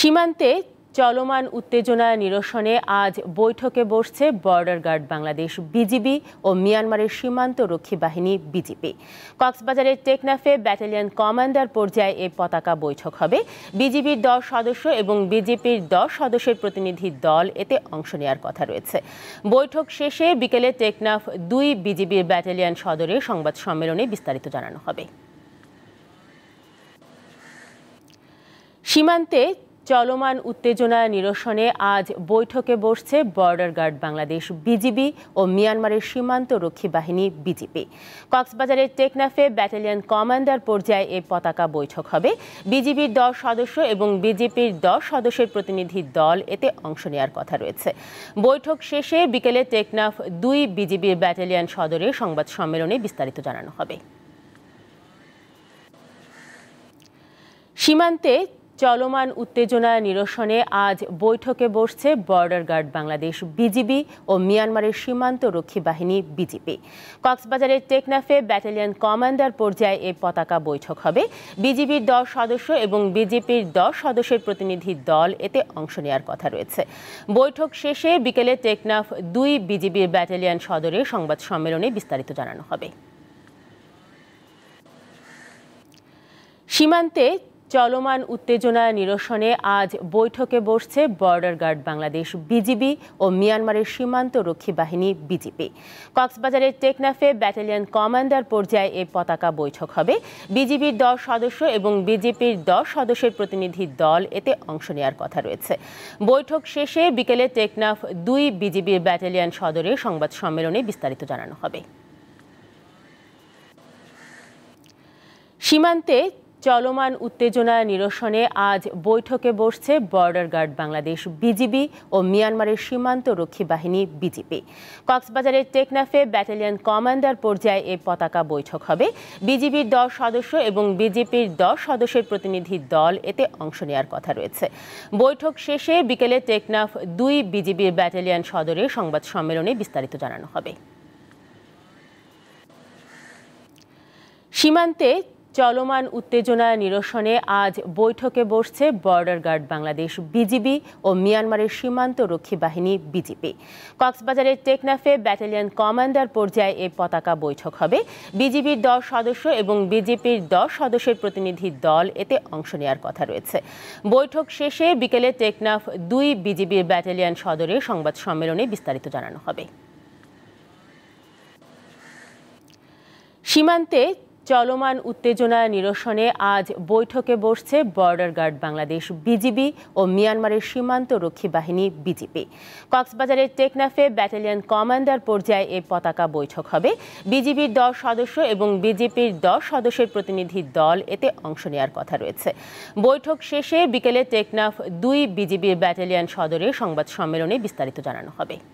সীমান্তে চলমান উত্তেজনা নিরসনে আজ বৈঠকে বসছে বর্ডার গার্ড বাংলাদেশ বিজিবি ও মিয়ানমারের সীমান্ত রক্ষী বাহিনী বিজিপি কক্সবাজারের টেকনাফে ব্যাটালিয়ন কমান্ডার পর্যায়ে এ পতাকা বৈঠক হবে বিজিবির দশ সদস্য এবং বিজেপির দশ সদস্যের প্রতিনিধি দল এতে অংশ নেওয়ার কথা রয়েছে বৈঠক শেষে বিকেলে টেকনাফ দুই বিজিবির ব্যাটালিয়ন সদরে সংবাদ সম্মেলনে বিস্তারিত জানানো হবে সীমান্তে চলমান উত্তেজনা নিরসনে আজ বৈঠকে বসছে বর্ডার গার্ড বাংলাদেশ বিজিবি ও মিয়ানমারের সীমান্ত রক্ষী বাহিনী বিজিপি কক্সবাজারের টেকনাফে ব্যাটালিয়ন কমান্ডার পর্যায়ে এ পতাকা বৈঠক হবে বিজিবির দশ সদস্য এবং বিজেপির দশ সদস্যের প্রতিনিধি দল এতে অংশ নেওয়ার কথা রয়েছে বৈঠক শেষে বিকেলে টেকনাফ দুই বিজিবির ব্যাটালিয়ন সদরে সংবাদ সম্মেলনে বিস্তারিত জানানো হবে সীমান্তে চলমান উত্তেজনা নিরসনে আজ বৈঠকে বসছে বর্ডার গার্ড বাংলাদেশ বিজিবি ও মিয়ানমারের সীমান্ত রক্ষী বাহিনী বিজিপি কক্সবাজারের টেকনাফে ব্যাটালিয়ন কমান্ডার পর্যায়ে এ পতাকা বৈঠক হবে বিজিবির দশ সদস্য এবং বিজেপির দশ সদস্যের প্রতিনিধি দল এতে অংশ নেওয়ার কথা রয়েছে বৈঠক শেষে বিকেলে টেকনাফ দুই বিজিবির ব্যাটালিয়ন সদরে সংবাদ সম্মেলনে বিস্তারিত জানানো হবে সীমান্তে চলমান উত্তেজনা নিরসনে আজ বৈঠকে বসছে বর্ডার গার্ড বাংলাদেশ বিজিবি ও মিয়ানমারের সীমান্ত রক্ষী বাহিনী বিজিপি কক্সবাজারের টেকনাফে ব্যাটালিয়ন কমান্ডার পর্যায়ে এ পতাকা বৈঠক হবে বিজিবির দশ সদস্য এবং বিজেপির দশ সদস্যের প্রতিনিধি দল এতে অংশ নেওয়ার কথা রয়েছে বৈঠক শেষে বিকেলে টেকনাফ দুই বিজিবির ব্যাটালিয়ন সদরে সংবাদ সম্মেলনে বিস্তারিত জানানো হবে সীমান্তে চলমান উত্তেজনা নিরসনে আজ বৈঠকে বসছে বর্ডার গার্ড বাংলাদেশ বিজিবি ও মিয়ানমারের সীমান্ত রক্ষী বাহিনী বিজিপি কক্সবাজারের টেকনাফে ব্যাটালিয়ন কমান্ডার পর্যায়ে এ পতাকা বৈঠক হবে বিজিবির দশ সদস্য এবং বিজেপির দশ সদস্যের প্রতিনিধি দল এতে অংশ নেওয়ার কথা রয়েছে বৈঠক শেষে বিকেলে টেকনাফ দুই বিজিবির ব্যাটালিয়ন সদরে সংবাদ সম্মেলনে বিস্তারিত জানানো হবে সীমান্তে চলমান উত্তেজনা নিরসনে আজ বৈঠকে বসছে বর্ডার গার্ড বাংলাদেশ বিজিবি ও মিয়ানমারের সীমান্ত রক্ষী বাহিনী বিজিপি কক্সবাজারের টেকনাফে ব্যাটালিয়ন কমান্ডার পর্যায়ে এ পতাকা বৈঠক হবে বিজিবির দশ সদস্য এবং বিজেপির দশ সদস্যের প্রতিনিধি দল এতে অংশ নেওয়ার কথা রয়েছে বৈঠক শেষে বিকেলে টেকনাফ দুই বিজিবির ব্যাটালিয়ন সদরে সংবাদ সম্মেলনে বিস্তারিত জানানো হবে সীমান্তে চলমান উত্তেজনা নিরসনে আজ বৈঠকে বসছে বর্ডার গার্ড বাংলাদেশ বিজিবি ও মিয়ানমারের সীমান্ত রক্ষী বাহিনী বিজিপি কক্সবাজারের টেকনাফে ব্যাটালিয়ন কমান্ডার পর্যায়ে এ পতাকা বৈঠক হবে বিজিবির দশ সদস্য এবং বিজেপির দশ সদস্যের প্রতিনিধি দল এতে অংশ নেওয়ার কথা রয়েছে বৈঠক শেষে বিকেলে টেকনাফ দুই বিজিবির ব্যাটালিয়ন সদরে সংবাদ সম্মেলনে বিস্তারিত জানানো হবে